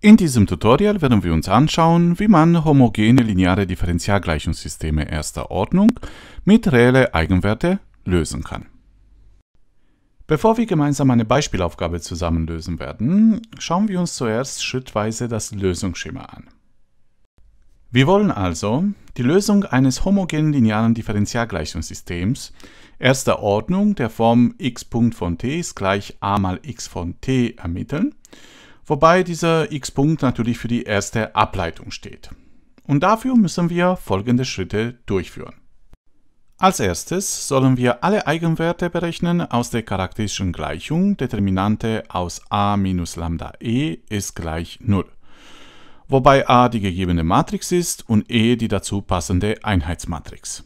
In diesem Tutorial werden wir uns anschauen, wie man homogene lineare Differentialgleichungssysteme erster Ordnung mit reelle Eigenwerte lösen kann. Bevor wir gemeinsam eine Beispielaufgabe zusammen lösen werden, schauen wir uns zuerst schrittweise das Lösungsschema an. Wir wollen also die Lösung eines homogenen linearen Differentialgleichungssystems erster Ordnung der Form x Punkt von t ist gleich a mal x von t ermitteln wobei dieser x-Punkt natürlich für die erste Ableitung steht. Und dafür müssen wir folgende Schritte durchführen. Als erstes sollen wir alle Eigenwerte berechnen aus der charakteristischen Gleichung Determinante aus a minus lambda e ist gleich 0, wobei a die gegebene Matrix ist und e die dazu passende Einheitsmatrix.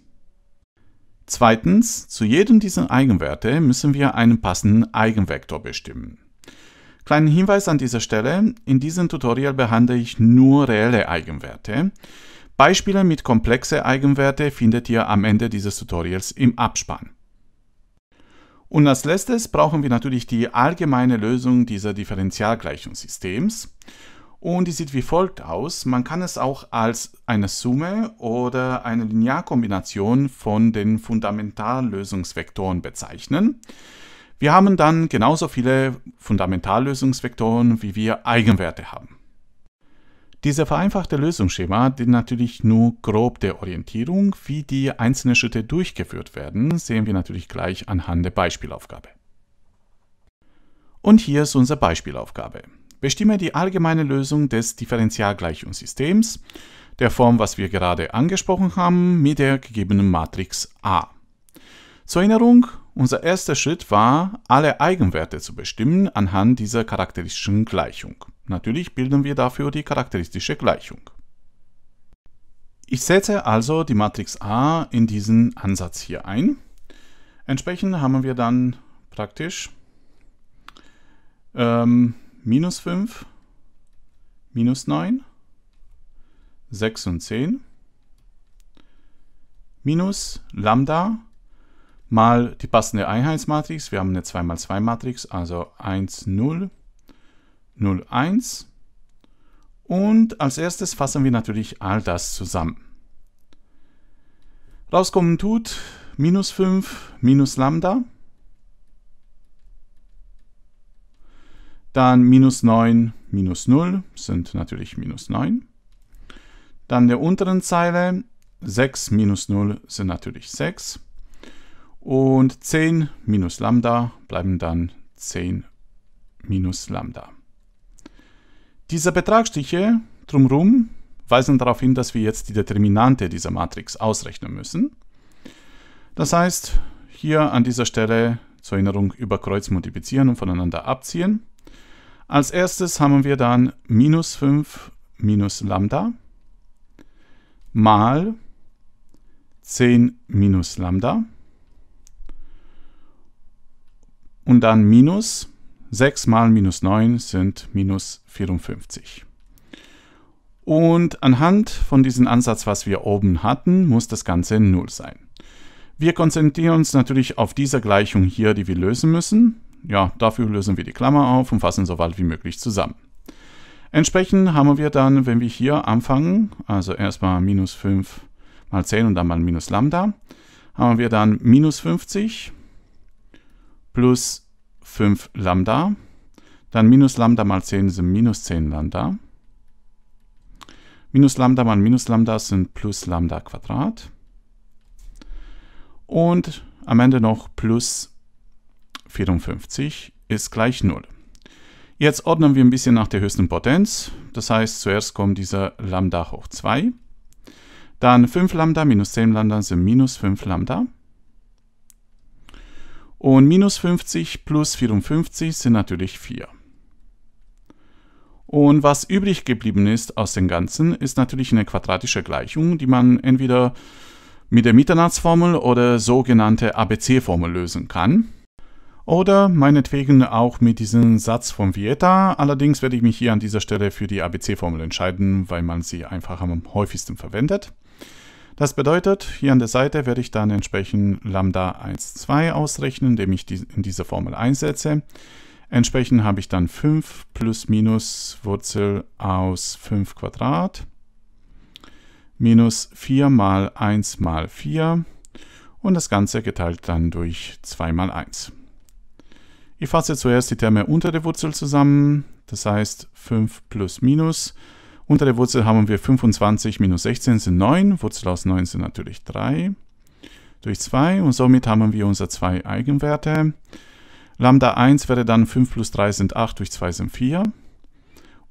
Zweitens, zu jedem dieser Eigenwerte müssen wir einen passenden Eigenvektor bestimmen. Kleinen Hinweis an dieser Stelle, in diesem Tutorial behandle ich nur reelle Eigenwerte. Beispiele mit komplexe Eigenwerte findet ihr am Ende dieses Tutorials im Abspann. Und als letztes brauchen wir natürlich die allgemeine Lösung dieser Differentialgleichungssystems. Und die sieht wie folgt aus. Man kann es auch als eine Summe oder eine Linearkombination von den Fundamentallösungsvektoren bezeichnen. Wir haben dann genauso viele Fundamentallösungsvektoren, wie wir Eigenwerte haben. Dieser vereinfachte Lösungsschema dient natürlich nur grob der Orientierung, wie die einzelnen Schritte durchgeführt werden, sehen wir natürlich gleich anhand der Beispielaufgabe. Und hier ist unsere Beispielaufgabe. Bestimme die allgemeine Lösung des Differentialgleichungssystems, der Form, was wir gerade angesprochen haben, mit der gegebenen Matrix A. Zur Erinnerung, unser erster Schritt war, alle Eigenwerte zu bestimmen anhand dieser charakteristischen Gleichung. Natürlich bilden wir dafür die charakteristische Gleichung. Ich setze also die Matrix A in diesen Ansatz hier ein. Entsprechend haben wir dann praktisch ähm, minus 5, minus 9, 6 und 10, minus Lambda mal die passende Einheitsmatrix. Wir haben eine 2x2-Matrix, also 1, 0, 0, 1. Und als erstes fassen wir natürlich all das zusammen. Rauskommen tut minus 5 minus Lambda, dann minus 9 minus 0 sind natürlich minus 9. Dann der unteren Zeile 6 minus 0 sind natürlich 6. Und 10 minus Lambda bleiben dann 10 minus Lambda. Diese Betragsstiche drumherum weisen darauf hin, dass wir jetzt die Determinante dieser Matrix ausrechnen müssen. Das heißt, hier an dieser Stelle zur Erinnerung über Kreuz multiplizieren und voneinander abziehen. Als erstes haben wir dann minus 5 minus Lambda mal 10 minus Lambda und dann minus 6 mal minus 9 sind minus 54. Und anhand von diesem Ansatz, was wir oben hatten, muss das Ganze 0 sein. Wir konzentrieren uns natürlich auf diese Gleichung hier, die wir lösen müssen. Ja, dafür lösen wir die Klammer auf und fassen so weit wie möglich zusammen. Entsprechend haben wir dann, wenn wir hier anfangen, also erstmal minus 5 mal 10 und dann mal minus Lambda, haben wir dann minus 50 plus 5 Lambda. Dann minus Lambda mal 10 sind minus 10 Lambda. Minus Lambda mal minus Lambda sind plus Lambda Quadrat. Und am Ende noch plus 54 ist gleich 0. Jetzt ordnen wir ein bisschen nach der höchsten Potenz. Das heißt, zuerst kommt dieser Lambda hoch 2. Dann 5 Lambda minus 10 Lambda sind minus 5 Lambda. Und minus 50 plus 54 sind natürlich 4. Und was übrig geblieben ist aus dem Ganzen, ist natürlich eine quadratische Gleichung, die man entweder mit der Mitternachtsformel oder sogenannte ABC-Formel lösen kann. Oder meinetwegen auch mit diesem Satz von Vieta. Allerdings werde ich mich hier an dieser Stelle für die ABC-Formel entscheiden, weil man sie einfach am häufigsten verwendet. Das bedeutet, hier an der Seite werde ich dann entsprechend Lambda 1, 2 ausrechnen, indem ich die in diese Formel einsetze. Entsprechend habe ich dann 5 plus minus Wurzel aus 5 Quadrat minus 4 mal 1 mal 4 und das Ganze geteilt dann durch 2 mal 1. Ich fasse zuerst die Terme unter der Wurzel zusammen, das heißt 5 plus minus Wurzel. Unter der Wurzel haben wir 25 minus 16 sind 9, Wurzel aus 9 sind natürlich 3 durch 2 und somit haben wir unsere zwei Eigenwerte. Lambda 1 wäre dann 5 plus 3 sind 8, durch 2 sind 4.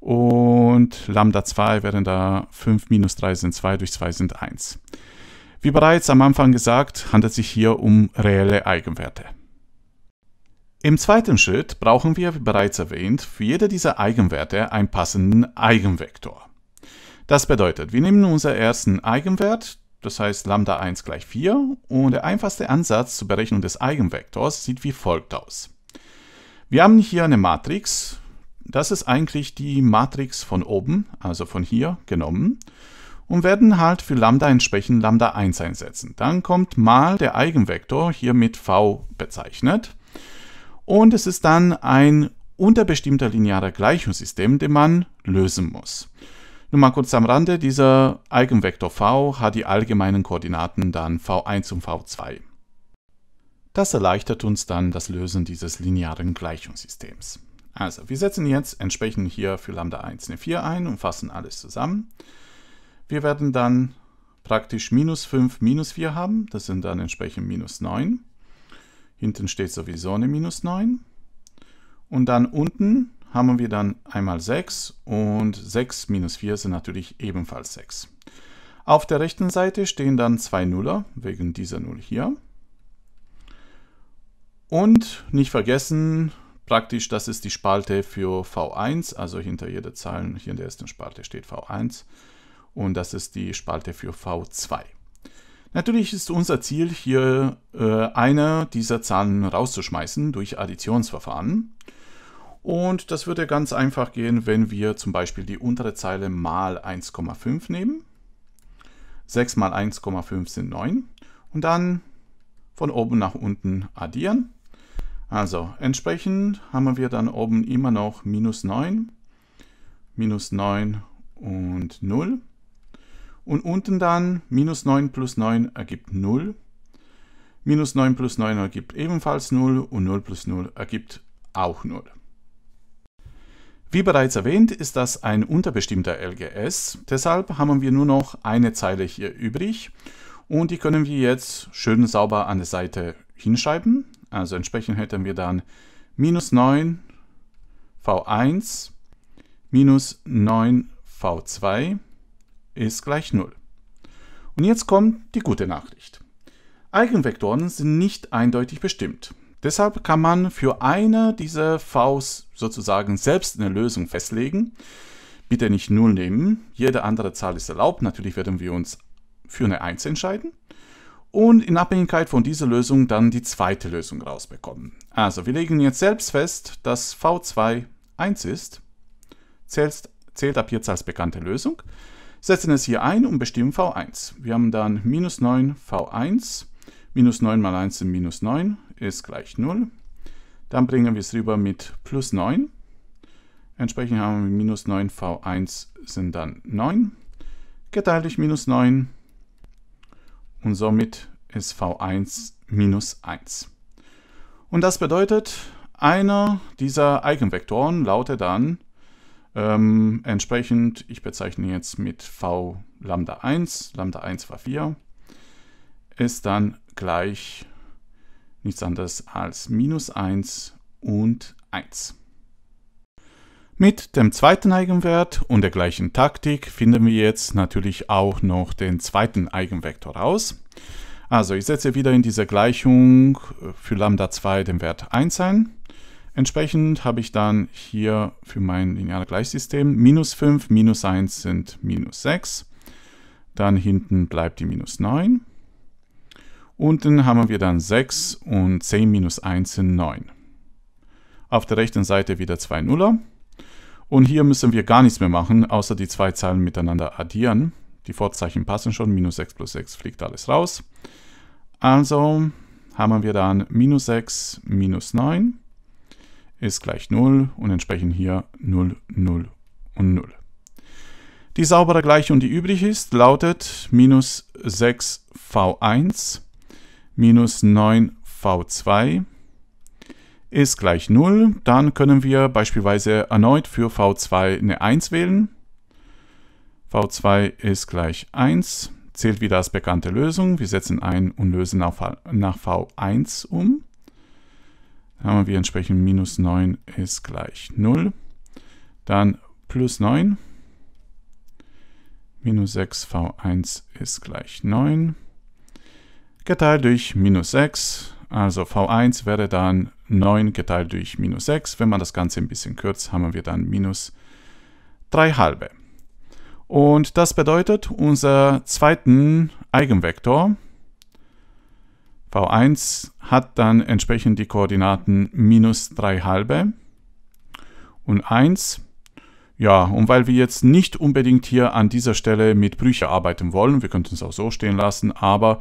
Und Lambda 2 wären da 5 minus 3 sind 2, durch 2 sind 1. Wie bereits am Anfang gesagt, handelt es sich hier um reelle Eigenwerte. Im zweiten Schritt brauchen wir, wie bereits erwähnt, für jede dieser Eigenwerte einen passenden Eigenvektor. Das bedeutet, wir nehmen unseren ersten Eigenwert, das heißt lambda 1 gleich 4, und der einfachste Ansatz zur Berechnung des Eigenvektors sieht wie folgt aus. Wir haben hier eine Matrix, das ist eigentlich die Matrix von oben, also von hier genommen, und werden halt für Lambda entsprechend Lambda 1 einsetzen. Dann kommt mal der Eigenvektor, hier mit v bezeichnet, und es ist dann ein unterbestimmter linearer Gleichungssystem, den man lösen muss. Nur mal kurz am Rande, dieser Eigenvektor v hat die allgemeinen Koordinaten dann v1 und v2. Das erleichtert uns dann das Lösen dieses linearen Gleichungssystems. Also, wir setzen jetzt entsprechend hier für Lambda 1 eine 4 ein und fassen alles zusammen. Wir werden dann praktisch minus 5 minus 4 haben, das sind dann entsprechend minus 9. Hinten steht sowieso eine minus 9. Und dann unten haben wir dann einmal 6 und 6 minus 4 sind natürlich ebenfalls 6. Auf der rechten Seite stehen dann zwei Nuller, wegen dieser Null hier. Und nicht vergessen, praktisch, das ist die Spalte für V1, also hinter jeder Zahl, hier in der ersten Spalte steht V1 und das ist die Spalte für V2. Natürlich ist unser Ziel hier, äh, eine dieser Zahlen rauszuschmeißen durch Additionsverfahren. Und das würde ganz einfach gehen, wenn wir zum Beispiel die untere Zeile mal 1,5 nehmen. 6 mal 1,5 sind 9. Und dann von oben nach unten addieren. Also entsprechend haben wir dann oben immer noch minus 9, minus 9 und 0. Und unten dann minus 9 plus 9 ergibt 0. Minus 9 plus 9 ergibt ebenfalls 0 und 0 plus 0 ergibt auch 0. Wie bereits erwähnt, ist das ein unterbestimmter LGS, deshalb haben wir nur noch eine Zeile hier übrig und die können wir jetzt schön sauber an der Seite hinschreiben. Also entsprechend hätten wir dann minus 9 V1 minus 9 V2 ist gleich 0. Und jetzt kommt die gute Nachricht. Eigenvektoren sind nicht eindeutig bestimmt. Deshalb kann man für eine dieser Vs sozusagen selbst eine Lösung festlegen. Bitte nicht 0 nehmen, jede andere Zahl ist erlaubt. Natürlich werden wir uns für eine 1 entscheiden und in Abhängigkeit von dieser Lösung dann die zweite Lösung rausbekommen. Also wir legen jetzt selbst fest, dass V2 1 ist, zählt, zählt ab jetzt als bekannte Lösung setzen es hier ein und bestimmen v1. Wir haben dann minus 9 v1, minus 9 mal 1 sind minus 9, ist gleich 0. Dann bringen wir es rüber mit plus 9. Entsprechend haben wir minus 9 v1 sind dann 9, geteilt durch minus 9 und somit ist v1 minus 1. Und das bedeutet, einer dieser Eigenvektoren lautet dann ähm, entsprechend, ich bezeichne jetzt mit v lambda 1, lambda 1 war 4, ist dann gleich nichts anderes als minus 1 und 1. Mit dem zweiten Eigenwert und der gleichen Taktik finden wir jetzt natürlich auch noch den zweiten Eigenvektor aus. Also ich setze wieder in dieser Gleichung für Lambda 2 den Wert 1 ein Entsprechend habe ich dann hier für mein lineare Gleichsystem minus 5, minus 1 sind minus 6. Dann hinten bleibt die minus 9. Unten haben wir dann 6 und 10 minus 1 sind 9. Auf der rechten Seite wieder zwei Nuller. Und hier müssen wir gar nichts mehr machen, außer die zwei Zahlen miteinander addieren. Die Vorzeichen passen schon, minus 6 plus 6 fliegt alles raus. Also haben wir dann minus 6, minus 9 ist gleich 0 und entsprechend hier 0, 0 und 0. Die saubere Gleichung, die übrig ist, lautet minus 6v1 minus 9v2 ist gleich 0. Dann können wir beispielsweise erneut für v2 eine 1 wählen. v2 ist gleich 1, zählt wieder als bekannte Lösung. Wir setzen ein und lösen nach v1 um haben wir entsprechend minus 9 ist gleich 0. Dann plus 9. Minus 6 V1 ist gleich 9. Geteilt durch minus 6. Also V1 wäre dann 9 geteilt durch minus 6. Wenn man das Ganze ein bisschen kürzt, haben wir dann minus 3 halbe. Und das bedeutet, unser zweiten Eigenvektor, V1 hat dann entsprechend die Koordinaten minus 3 halbe und 1. Ja, und weil wir jetzt nicht unbedingt hier an dieser Stelle mit Brüche arbeiten wollen, wir könnten es auch so stehen lassen, aber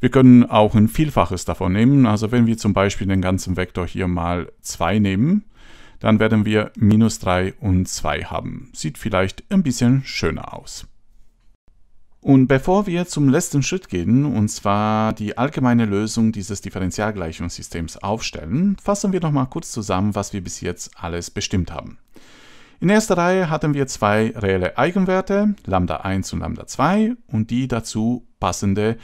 wir können auch ein Vielfaches davon nehmen. Also wenn wir zum Beispiel den ganzen Vektor hier mal 2 nehmen, dann werden wir minus 3 und 2 haben. Sieht vielleicht ein bisschen schöner aus. Und bevor wir zum letzten Schritt gehen, und zwar die allgemeine Lösung dieses Differentialgleichungssystems aufstellen, fassen wir nochmal kurz zusammen, was wir bis jetzt alles bestimmt haben. In erster Reihe hatten wir zwei reelle Eigenwerte, Lambda 1 und Lambda 2, und die dazu passende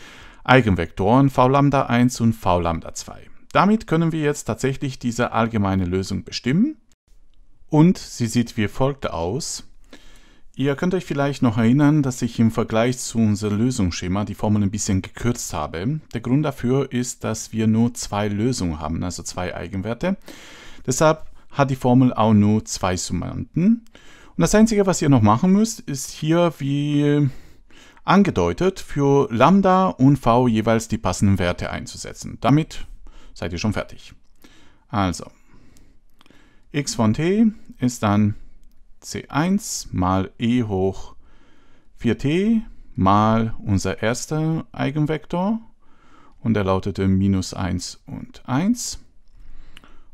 Eigenvektoren Vlambda 1 und Vlambda 2. Damit können wir jetzt tatsächlich diese allgemeine Lösung bestimmen. Und sie sieht wie folgt aus. Ihr könnt euch vielleicht noch erinnern, dass ich im Vergleich zu unserem Lösungsschema die Formel ein bisschen gekürzt habe. Der Grund dafür ist, dass wir nur zwei Lösungen haben, also zwei Eigenwerte. Deshalb hat die Formel auch nur zwei Summanden. Und das Einzige, was ihr noch machen müsst, ist hier wie angedeutet für Lambda und V jeweils die passenden Werte einzusetzen. Damit seid ihr schon fertig. Also, x von t ist dann c1 mal e hoch 4t mal unser erster Eigenvektor und der lautete minus 1 und 1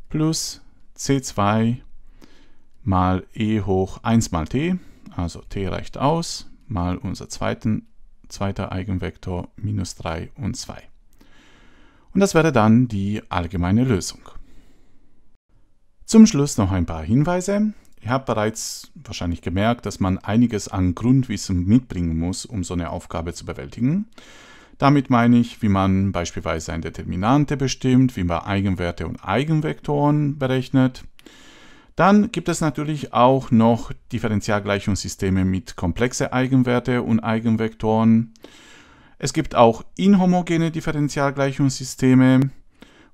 plus c2 mal e hoch 1 mal t, also t reicht aus, mal unser zweiten, zweiter Eigenvektor minus 3 und 2. Und das wäre dann die allgemeine Lösung. Zum Schluss noch ein paar Hinweise. Ihr habt bereits wahrscheinlich gemerkt, dass man einiges an Grundwissen mitbringen muss, um so eine Aufgabe zu bewältigen. Damit meine ich, wie man beispielsweise ein Determinante bestimmt, wie man Eigenwerte und Eigenvektoren berechnet. Dann gibt es natürlich auch noch Differentialgleichungssysteme mit komplexen Eigenwerte und Eigenvektoren. Es gibt auch inhomogene Differentialgleichungssysteme,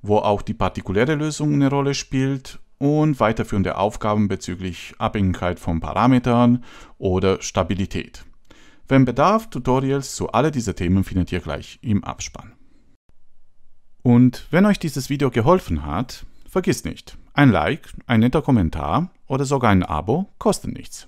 wo auch die partikuläre Lösung eine Rolle spielt und weiterführende Aufgaben bezüglich Abhängigkeit von Parametern oder Stabilität. Wenn Bedarf, Tutorials zu alle dieser Themen findet ihr gleich im Abspann. Und wenn euch dieses Video geholfen hat, vergiss nicht, ein Like, ein netter Kommentar oder sogar ein Abo kosten nichts.